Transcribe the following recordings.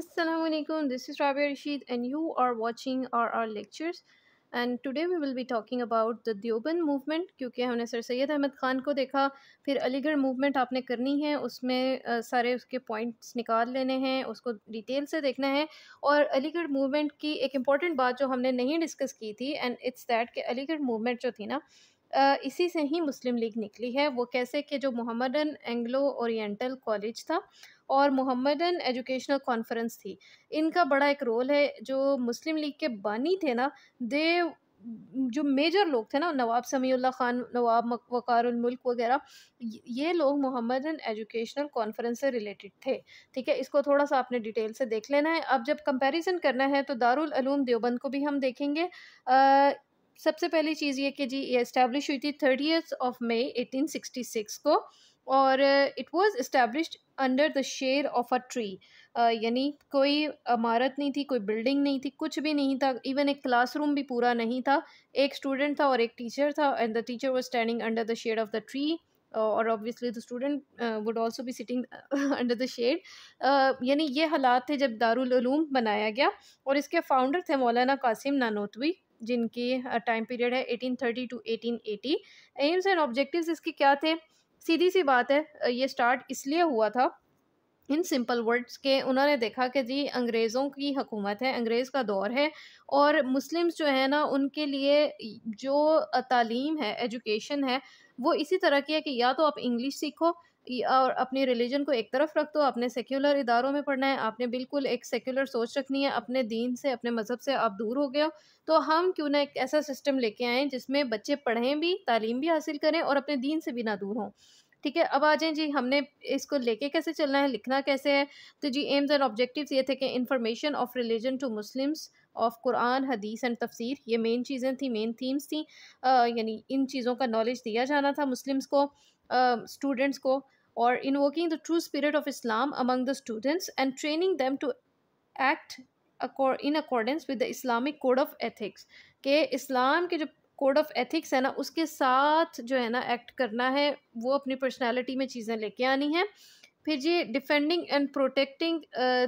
Assalamualaikum. This is Rabia Rashid, and you are watching our lectures. And today we will be talking about the Deoband movement क्योंकि हमने sir Syed Ahmad Khan को देखा फिर Aligarh movement आपने करनी है उसमें सारे उसके पॉइंट्स निकाल लेने हैं उसको डिटेल से देखना है और अलीगढ़ मूवमेंट की एक इम्पॉर्टेंट बात जो हमने नहीं डिस्कस की थी एंड इट्स दैट कि अलीगढ़ मूवमेंट जो थी ना इसी से ही मुस्लिम लीग निकली है वो कैसे कि जो मोहम्मदन एंग्लो ओरिएंटल कॉलेज था और मोहम्मदन एजुकेशनल कॉन्फ्रेंस थी इनका बड़ा एक रोल है जो मुस्लिम लीग के बानी थे ना दे जो मेजर लोग थे ना नवाब समीउल्ला खान नवाब वकारुलमल्क वगैरह ये लोग मोहम्मदन एजुकेशनल कॉन्फ्रेंस से रिलेटेड थे ठीक है इसको थोड़ा सा आपने डिटेल से देख लेना है अब जब कंपैरिजन करना है तो दारुल दारूम देवबंद को भी हम देखेंगे आ, सबसे पहली चीज़ ये कि जी ये इस्टेब्लिश हुई थी थर्टी ऑफ मे एटीन को और it was establish under the share of a tree यानी कोई इमारत नहीं थी कोई बिल्डिंग नहीं थी कुछ भी नहीं था इवन एक क्लासरूम भी पूरा नहीं था एक स्टूडेंट था और एक टीचर था and the teacher was standing under the shade of the tree और obviously the student would also भी सिटिंग अंडर द शेड यानी ये हालात थे जब दारुल दारूम बनाया गया और इसके फाउंडर थे मौलाना कासिम नानोतवी जिनकी टाइम पीरियड है 1830 to eighteen eighty aims and objective इसके क्या थे सीधी सी बात है ये स्टार्ट इसलिए हुआ था इन सिंपल वर्ड्स के उन्होंने देखा कि जी अंग्रेज़ों की हकूमत है अंग्रेज़ का दौर है और मुस्लिम्स जो है ना उनके लिए जो तालीम है एजुकेशन है वो इसी तरह की है कि या तो आप इंग्लिश सीखो और अपने रिलीजन को एक तरफ रख दो आपने सेक्युलर इदारों में पढ़ना है आपने बिल्कुल एक सेक्युलर सोच रखनी है अपने दीन से अपने मज़हब से आप दूर हो गए हो तो हम क्यों ना एक ऐसा सिस्टम लेके आएँ जिसमें बच्चे पढ़ें भी तालीम भी हासिल करें और अपने दीन से भी ना दूर हों ठीक है अब आ जाएं जी हमने इसको लेके कैसे चलना है लिखना कैसे है तो जी एम्स एंड ऑब्जेक्टिव्स ये थे कि information of religion to Muslims of Quran hadith and तफसीर ये मेन चीज़ें थी मेन थीम्स थी यानी इन चीज़ों का नॉलेज दिया जाना था मुस्लिम्स को स्टूडेंट्स को or invoking the true spirit of Islam among the students and training them to act in accordance with the Islamic code of ethics के इस्लाम के जो कोड ऑफ एथिक्स है ना उसके साथ जो है ना एक्ट करना है वो अपनी पर्सनालिटी में चीज़ें लेके आनी है फिर जी defending and protecting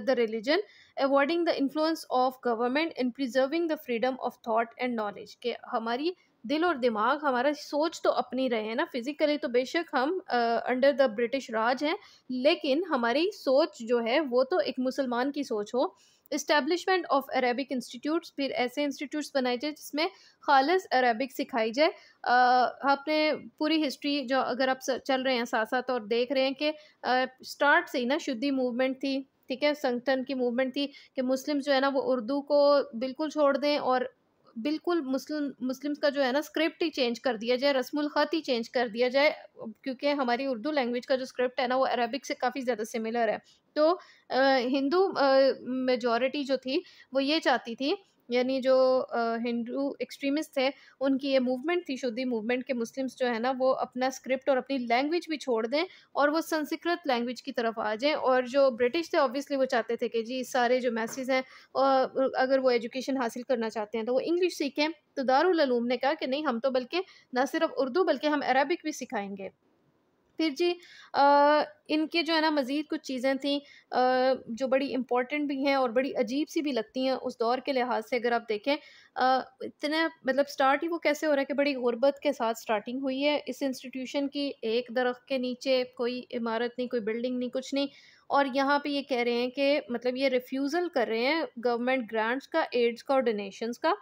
the religion avoiding the influence of government and preserving the freedom of thought and knowledge के हमारी दिल और दिमाग हमारा सोच तो अपनी रहे हैं ना फिज़िकली तो बेशक हम अंडर द ब्रिटिश राज हैं लेकिन हमारी सोच जो है वो तो एक मुसलमान की सोच हो इस्टेब्लिशमेंट ऑफ अरेबिक इंस्टीट्यूट्स फिर ऐसे इंस्टीट्यूट्स बनाए जाए जिसमें खालस अरेबिक सिखाई जाए आपने पूरी हिस्ट्री जो अगर आप चल रहे हैं साथ साथ और देख रहे हैं कि स्टार्ट से ही ना शुद्धि मूवमेंट थी ठीक है संगठन की मूवमेंट थी कि मुस्लिम जो है ना वो उर्दू को बिल्कुल छोड़ दें और बिल्कुल मुस्लिम मुस्लिम्स का जो है ना स्क्रिप्ट ही चेंज कर दिया जाए रस्मुल ख़त ही चेंज कर दिया जाए क्योंकि हमारी उर्दू लैंग्वेज का जो स्क्रिप्ट है ना वो अरबिक से काफ़ी ज़्यादा सिमिलर है तो हिंदू मेजॉरिटी जो थी वो ये चाहती थी यानी जो हिंदू एक्सट्रीमिस्ट थे उनकी ये मूवमेंट थी शुद्धि मूवमेंट के मुस्लिम्स जो है ना वो अपना स्क्रिप्ट और अपनी लैंग्वेज भी छोड़ दें और वो संस्कृत लैंग्वेज की तरफ आ जाएं और जो ब्रिटिश थे ऑब्वियसली वो चाहते थे कि जी सारे जो मैसेज हैं और अगर वो एजुकेशन हासिल करना चाहते हैं तो वो इंग्लिश सीखें तो दारूम ने कहा कि नहीं हम तो बल्कि ना सिर्फ उर्दू बल्कि हम अरबिक भी सिखाएंगे फिर जी आ, इनके जो है ना मज़ीद कुछ चीज़ें थी आ, जो बड़ी इम्पॉर्टेंट भी हैं और बड़ी अजीब सी भी लगती हैं उस दौर के लिहाज से अगर आप देखें आ, इतने मतलब स्टार्ट ही वो कैसे हो रहा है कि बड़ी गुर्बत के साथ स्टार्टिंग हुई है इस इंस्टीट्यूशन की एक दरख्त के नीचे कोई इमारत नहीं कोई बिल्डिंग नहीं कुछ नहीं और यहाँ पर ये कह रहे हैं कि मतलब ये रिफ्यूज़ल कर रहे हैं गवर्नमेंट ग्रांट्स का एड्स का और डोनेशनस का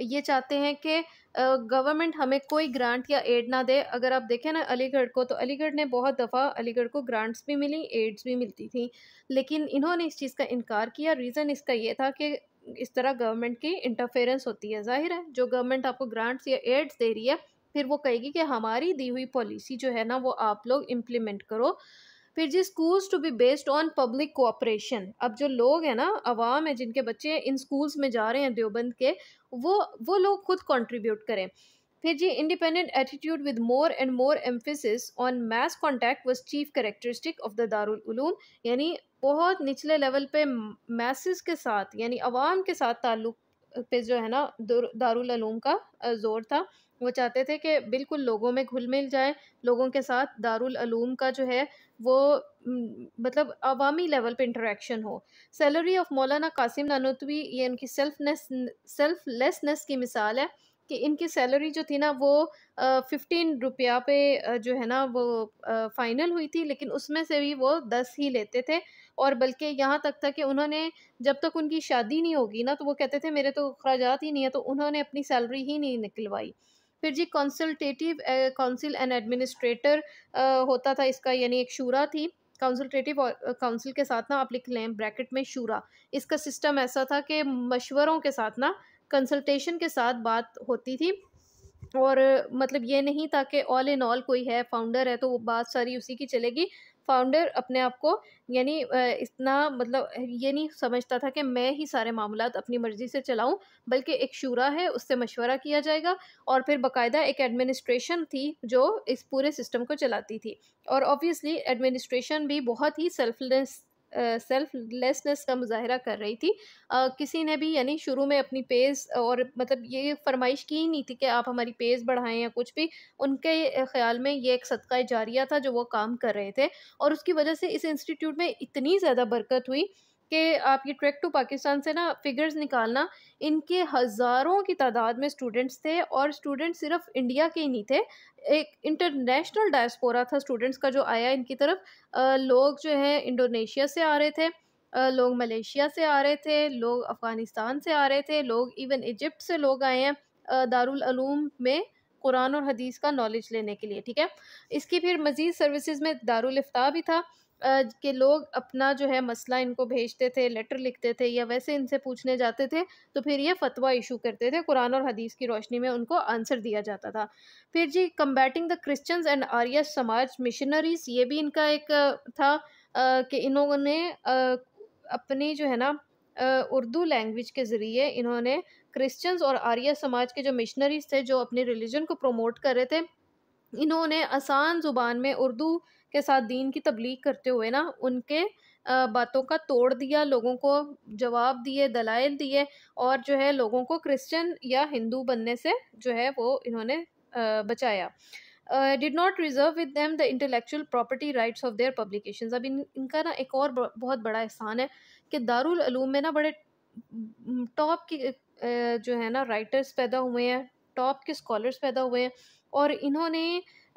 ये चाहते हैं कि गवर्नमेंट हमें कोई ग्रांट या एड ना दे अगर आप देखें ना अलीगढ़ को तो अलीगढ़ ने बहुत दफ़ा अलीगढ़ को ग्रांट्स भी मिली एड्स भी मिलती थी लेकिन इन्होंने इस चीज़ का इनकार किया रीज़न इसका ये था कि इस तरह गवर्नमेंट की इंटरफेरेंस होती है जाहिर है जो गवर्नमेंट आपको ग्रांट्स या एड्स दे रही है फिर वो कहेगी कि हमारी दी हुई पॉलिसी जो है ना वो आप लोग इम्प्लीमेंट करो फिर जी schools to be based on public cooperation अब जो लोग हैं ना आवाम है जिनके बच्चे इन स्कूल्स में जा रहे हैं देवबंद के वो वो लोग खुद कंट्रीब्यूट करें फिर जी independent attitude with more and more emphasis on mass contact was chief characteristic of the Darul Uloom यानी बहुत निचले लेवल पे मैसेज के साथ यानी आवाम के साथ ताल्लुक पे जो है ना दारुल का ज़ोर था वो चाहते थे कि बिल्कुल लोगों में घुल मिल जाए लोगों के साथ दारुल दारूम का जो है वो मतलब अवामी लेवल पे इंटरेक्शन हो सैलरी ऑफ मौलाना कासिम नानोतवी ये उनकी सेल्फनेस सेल्फलेसनेस की मिसाल है कि इनकी सैलरी जो थी ना वो फिफ्टीन रुपया पे जो है ना वो फाइनल हुई थी लेकिन उसमें से भी वो दस ही लेते थे और बल्कि यहाँ तक था कि उन्होंने जब तक उनकी शादी नहीं होगी ना तो वो कहते थे मेरे तो अखराज ही नहीं है तो उन्होंने अपनी सैलरी ही नहीं निकलवाई फिर जी कंसल्टेटिव काउंसिल एंड एडमिनिस्ट्रेटर होता था इसका यानी एक शूरा थी कंसल्टेटिव काउंसिल के साथ ना आप लिख लें ब्रैकेट में शूरा इसका सिस्टम ऐसा था कि मशवरों के साथ ना कंसल्टेशन के साथ बात होती थी और मतलब ये नहीं था कि ऑल इन ऑल कोई है फाउंडर है तो वो बात सारी उसी की चलेगी फाउंडर अपने आप को यानी इतना मतलब ये नहीं समझता था कि मैं ही सारे मामला अपनी मर्ज़ी से चलाऊं बल्कि एक शूरा है उससे मशवरा किया जाएगा और फिर बाकायदा एक एडमिनिस्ट्रेशन थी जो इस पूरे सिस्टम को चलाती थी और ऑब्वियसली एडमिनिस्ट्रेशन भी बहुत ही सेल्फलेस सेल्फलेसनेस का मुजाहरा कर रही थी आ, किसी ने भी यानी शुरू में अपनी पेज और मतलब ये फरमाइश की ही नहीं थी कि आप हमारी पेज बढ़ाएं या कुछ भी उनके ख्याल में ये एक सदका जारिया था जो वो काम कर रहे थे और उसकी वजह से इस इंस्टीट्यूट में इतनी ज़्यादा बरकत हुई कि आप ये ट्रैक टू पाकिस्तान से ना फिगर्स निकालना इनके हज़ारों की तादाद में स्टूडेंट्स थे और स्टूडेंट सिर्फ इंडिया के ही नहीं थे एक इंटरनेशनल डायस्पोरा था स्टूडेंट्स का जो आया इनकी तरफ आ, लोग जो है इंडोनेशिया से आ रहे थे आ, लोग मलेशिया से आ रहे थे लोग अफ़गानिस्तान से आ रहे थे लोग इवन इजिप्ट से लोग आए हैं दारूम में कुरान और हदीस का नॉलेज लेने के लिए ठीक है इसकी फिर मज़ीद सर्विसेज में दारुल भी था के लोग अपना जो है मसला इनको भेजते थे लेटर लिखते थे या वैसे इनसे पूछने जाते थे तो फिर ये फतवा इशू करते थे कुरान और हदीस की रोशनी में उनको आंसर दिया जाता था फिर जी combating the Christians and Arya Samaj missionaries ये भी इनका एक था कि इन्होंने अपनी जो है ना उर्दू लैंग्वेज के ज़रिए इन्होंने क्रिश्चियंस और आर्या समाज के जो मिशनरीज थे जो अपने रिलीजन को प्रोमोट कर रहे थे इन्होंने आसान ज़ुबान में उर्दू के साथ दीन की तबलीग करते हुए ना उनके बातों का तोड़ दिया लोगों को जवाब दिए दलाइल दिए और जो है लोगों को क्रिश्चियन या हिंदू बनने से जो है वो इन्होंने बचाया did not reserve with them the intellectual property rights of their publications अब इन इनका ना एक और बहुत बड़ा एहसान है कि दारुल दारूम में ना बड़े टॉप के जो है ना राइटर्स पैदा हुए हैं टॉप के स्कॉलर्स पैदा हुए हैं और इन्होंने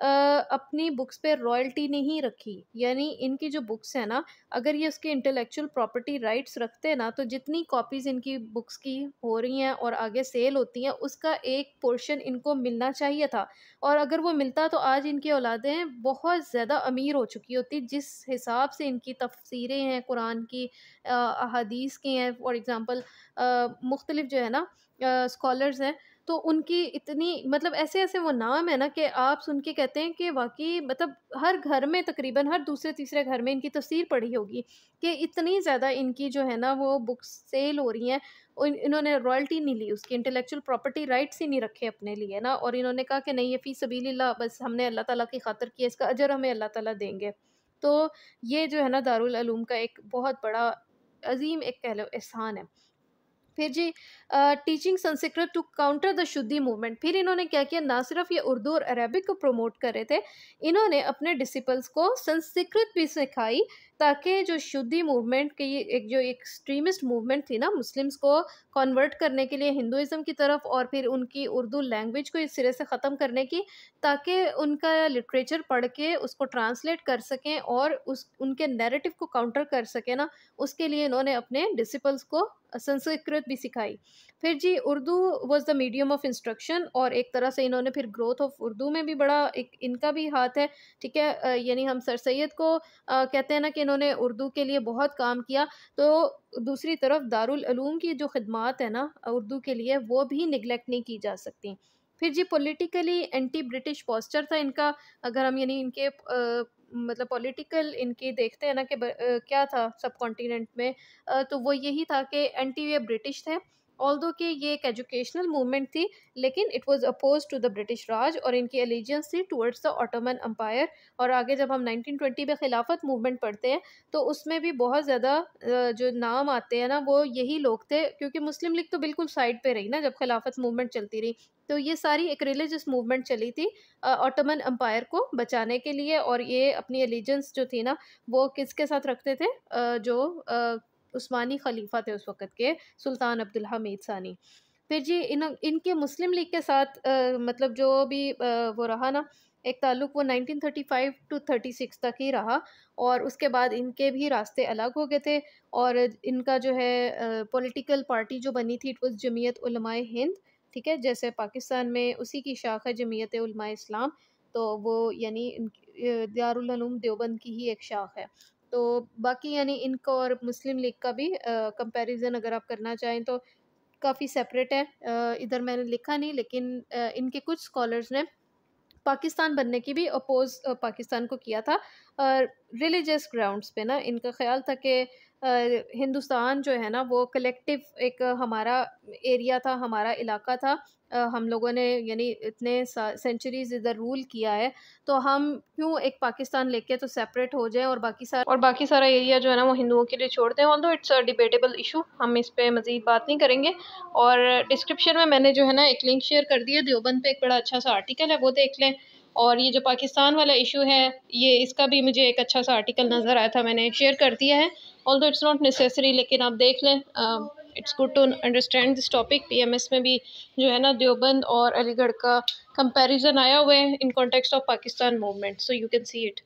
अपनी बुक्स पे रॉयल्टी नहीं रखी यानी इनकी जो बुक्स है ना अगर ये उसके इंटेलेक्चुअल प्रॉपर्टी राइट्स रखते ना तो जितनी कॉपीज़ इनकी बुक्स की हो रही हैं और आगे सेल होती हैं उसका एक पोर्शन इनको मिलना चाहिए था और अगर वो मिलता तो आज इनकी औलादें बहुत ज़्यादा अमीर हो चुकी होती जिस हिसाब से इनकी तफसीरें हैं कुरान की अहादीस की हैं फॉर एग्ज़ाम्पल मुख्तलिफ जो है ना स्कॉलर्स हैं तो उनकी इतनी मतलब ऐसे ऐसे वो नाम है ना कि आप सुन के कहते हैं कि वाकई मतलब हर घर में तकरीबन हर दूसरे तीसरे घर में इनकी तस्वीर पड़ी होगी कि इतनी ज़्यादा इनकी जो है ना वो बुक्स सेल हो रही हैं इन, इन्होंने रॉयल्टी नहीं ली उसकी इंटेलेक्चुअल प्रॉपर्टी राइट्स ही नहीं रखे अपने लिए ना और इन्होंने कहा कि नहीं ये फ़ी सबीला बस हमने अल्लाह ताला की खातर की है इसका अजर हमें अल्लाह ताला देंगे तो ये जो है ना दारुल दारूम का एक बहुत बड़ा अजीम एक कह लो एहसान है फिर जी teaching Sanskrit to counter the Shuddhi movement फिर इन्होंने क्या किया ना सिर्फ ये उर्दू और अरेबिक को प्रमोट कर रहे थे इन्होंने अपने डिसिपल्स को संस्कृत भी सिखाई ताकि जो शुद्धि मूवमेंट की एक जो एक्सट्रीमिस्ट मूवमेंट थी ना मुस्लिम्स को कन्वर्ट करने के लिए हिंदुज़म की तरफ और फिर उनकी उर्दू लैंग्वेज को इस सिरे से ख़त्म करने की ताकि उनका लिटरेचर पढ़ के उसको ट्रांसलेट कर सकें और उस उनके नैरेटिव को काउंटर कर सकें ना उसके लिए इन्होंने अपने डिसिपल्स को संस्कृत भी सिखाई फिर जी Urdu was the medium of instruction और एक तरह से इन्होंने फिर ग्रोथ ऑफ उर्दू में भी बड़ा एक इनका भी हाथ है ठीक है यानी हम सर सैद को आ, कहते हैं ना कि इन्होंने उर्दू के लिए बहुत काम किया तो दूसरी तरफ दारुल दारूम की जो खदमात है ना उर्दू के लिए वो भी निगलेक्ट नहीं की जा सकती फिर जी पॉलिटिकली एंटी ब्रिटिश पॉस्चर था इनका अगर हम यानी इनके आ, मतलब पॉलिटिकल इनकी देखते हैं ना कि क्या था सब कॉन्टीनेंट में आ, तो वो यही था कि एंटी वे ब्रिटिश थे ऑल दो कि ये एक एजुकेशनल मूवमेंट थी लेकिन it was oppose to the British Raj और इनकी एलिजेंस थी टूवर्ड्स द ऑटोमन अम्पायर और आगे जब हम 1920 में खिलाफत मूवमेंट पढ़ते हैं तो उसमें भी बहुत ज़्यादा जो नाम आते हैं ना वो यही लोग थे क्योंकि मुस्लिम लीग तो बिल्कुल साइड पर रही ना जब खिलाफत मूवमेंट चलती रही तो ये सारी एक रिलीजियस मूवमेंट चली थी ऑटोमन अम्पायर को बचाने के लिए और ये अपनी एलिजेंस जो थी ना वो किसके साथ रखते थे आ, जो आ, उस्मानी खलीफा थे उस वक़्त के सुल्तान अब्दुल हमीद सानी फिर जी इन इनके मुस्लिम लीग के साथ आ, मतलब जो भी आ, वो रहा ना एक ताल्लुक वो 1935 टू 36 तक ही रहा और उसके बाद इनके भी रास्ते अलग हो गए थे और इनका जो है पॉलिटिकल पार्टी जो बनी थी इट वाज जमीयत उलमाए हिंद ठीक है जैसे पाकिस्तान में उसी की है जमीयत उलमाए इस्लाम तो वो यानी दारूम देवबंद की ही एक शाख है तो बाकी यानी इनका और मुस्लिम लीग का भी कंपैरिजन अगर आप करना चाहें तो काफ़ी सेपरेट है इधर मैंने लिखा नहीं लेकिन इनके कुछ स्कॉलर्स ने पाकिस्तान बनने की भी अपोज पाकिस्तान को किया था रिलीजियस ग्राउंड्स पे ना इनका ख्याल था कि हिंदुस्तान जो है ना वो कलेक्टिव एक हमारा एरिया था हमारा इलाका था हम लोगों ने यानी इतने सेंचुरीज इधर रूल किया है तो हम क्यों एक पाकिस्तान लेके तो सेपरेट हो जाए और बाकी सारा और बाकी सारा एरिया जो है ना वो हिंदुओं के लिए छोड़ दें ऑल दो इट्स अ डिबेटेबल इशू हम इस पर मज़ीद बात नहीं करेंगे और डिस्क्रिप्शन में मैंने जो है ना एक लिंक शेयर कर दिया देवबंद पे एक बड़ा अच्छा सा आर्टिकल है वो देख लें और ये जो पाकिस्तान वाला इशू है ये इसका भी मुझे एक अच्छा सा आर्टिकल नज़र आया था मैंने शेयर कर दिया है ऑल दो इट्स नॉट नेसेसरी लेकिन आप देख लें it's good to understand this topic PMS में भी जो है ना देवबंद और अलीगढ़ का कंपैरिजन आया हुआ है in context of Pakistan movement so you can see it